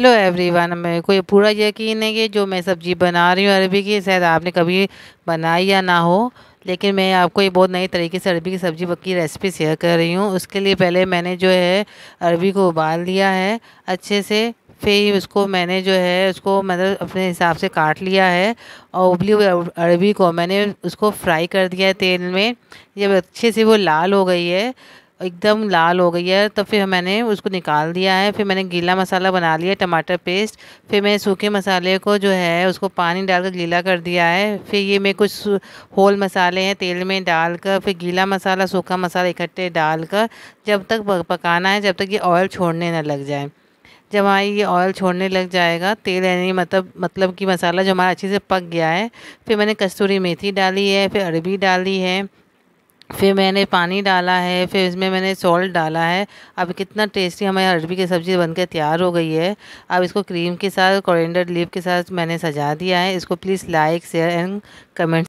hello everyone मेरे को ये पूरा यकीन है कि जो मैं सब्ज़ी बना रही हूँ अरबी की शायद आपने कभी बनाई या ना हो लेकिन मैं आपको ये बहुत नई तरीके से अरबी की सब्ज़ी की रेसिपी शेयर कर रही हूँ उसके लिए पहले मैंने जो है अरबी को उबाल लिया है अच्छे से फिर उसको मैंने जो है उसको मतलब अपने हिसाब से काट लिया है और उबली हुई अरबी को मैंने उसको फ्राई कर दिया है तेल में जब अच्छे से वो लाल हो गई है एकदम लाल हो गई है तो फिर मैंने उसको निकाल दिया है फिर मैंने गीला मसाला बना लिया टमाटर पेस्ट फिर मैंने सूखे मसाले को जो है उसको पानी डालकर गीला कर दिया है फिर ये मैं कुछ होल मसाले हैं तेल में डालकर फिर गीला मसाला सूखा मसाला इकट्ठे डालकर जब तक पकाना है जब तक ये ऑयल छोड़ने ना लग जाए जब हमारी ये ऑयल छोड़ने लग जाएगा तेल यानी मतलब मतलब कि मसाला जो हमारा अच्छे से पक गया है फिर मैंने कस्तूरी मेथी डाली है फिर अरबी डाली है फिर मैंने पानी डाला है फिर इसमें मैंने सॉल्ट डाला है अब कितना टेस्टी हमारी अरबी की सब्ज़ी बनकर तैयार हो गई है अब इसको क्रीम के साथ कोरिएंडर लीव के साथ मैंने सजा दिया है इसको please like share and comment